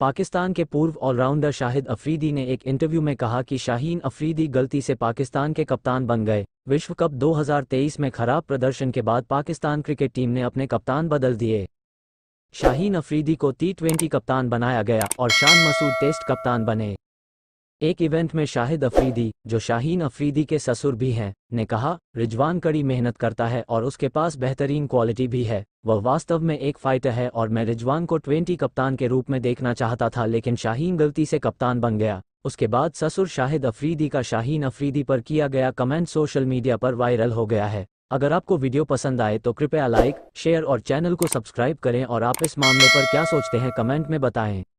पाकिस्तान के पूर्व ऑलराउंडर शाहिद अफरीदी ने एक इंटरव्यू में कहा कि शाहीन अफरीदी गलती से पाकिस्तान के कप्तान बन गए विश्व कप 2023 में खराब प्रदर्शन के बाद पाकिस्तान क्रिकेट टीम ने अपने कप्तान बदल दिए शाहीन अफरीदी को टी ट्वेंटी कप्तान बनाया गया और शान मसूद टेस्ट कप्तान बने एक इवेंट में शाहिद अफरीदी जो शाहीन अफरीदी के ससुर भी हैं ने कहा रिजवान कड़ी मेहनत करता है और उसके पास बेहतरीन क्वालिटी भी है वह वास्तव में एक फाइटर है और मैं रिजवान को ट्वेंटी कप्तान के रूप में देखना चाहता था लेकिन शाहीन गलती से कप्तान बन गया उसके बाद ससुर शाहिद अफरीदी का शाहीन अफरीदी पर किया गया कमेंट सोशल मीडिया पर वायरल हो गया है अगर आपको वीडियो पसंद आए तो कृपया लाइक शेयर और चैनल को सब्सक्राइब करें और आप इस मामले पर क्या सोचते हैं कमेंट में बताएं